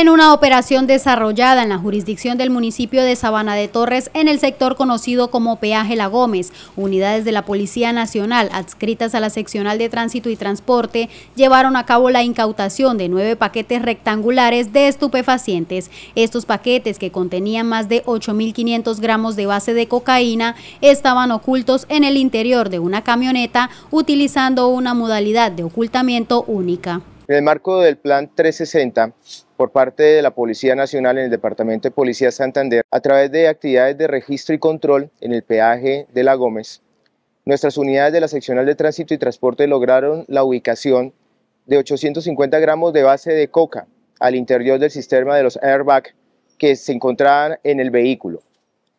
en una operación desarrollada en la jurisdicción del municipio de Sabana de Torres, en el sector conocido como Peaje La Gómez. Unidades de la Policía Nacional, adscritas a la Seccional de Tránsito y Transporte, llevaron a cabo la incautación de nueve paquetes rectangulares de estupefacientes. Estos paquetes, que contenían más de 8.500 gramos de base de cocaína, estaban ocultos en el interior de una camioneta utilizando una modalidad de ocultamiento única. En el marco del Plan 360, por parte de la Policía Nacional en el Departamento de Policía Santander, a través de actividades de registro y control en el peaje de La Gómez, nuestras unidades de la Seccional de Tránsito y Transporte lograron la ubicación de 850 gramos de base de coca al interior del sistema de los airbags que se encontraban en el vehículo.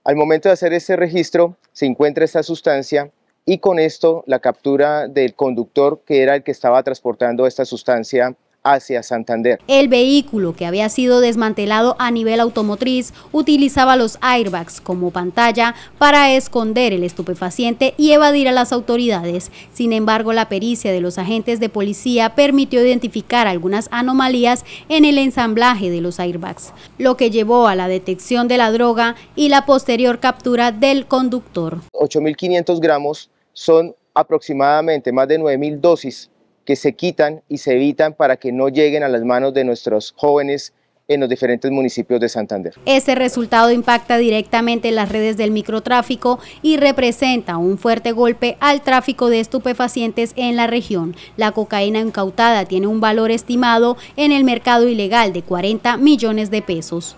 Al momento de hacer ese registro, se encuentra esta sustancia y con esto la captura del conductor que era el que estaba transportando esta sustancia hacia Santander. El vehículo que había sido desmantelado a nivel automotriz utilizaba los airbags como pantalla para esconder el estupefaciente y evadir a las autoridades. Sin embargo, la pericia de los agentes de policía permitió identificar algunas anomalías en el ensamblaje de los airbags, lo que llevó a la detección de la droga y la posterior captura del conductor. 8.500 gramos son aproximadamente más de 9.000 dosis que se quitan y se evitan para que no lleguen a las manos de nuestros jóvenes en los diferentes municipios de Santander. Ese resultado impacta directamente en las redes del microtráfico y representa un fuerte golpe al tráfico de estupefacientes en la región. La cocaína incautada tiene un valor estimado en el mercado ilegal de 40 millones de pesos.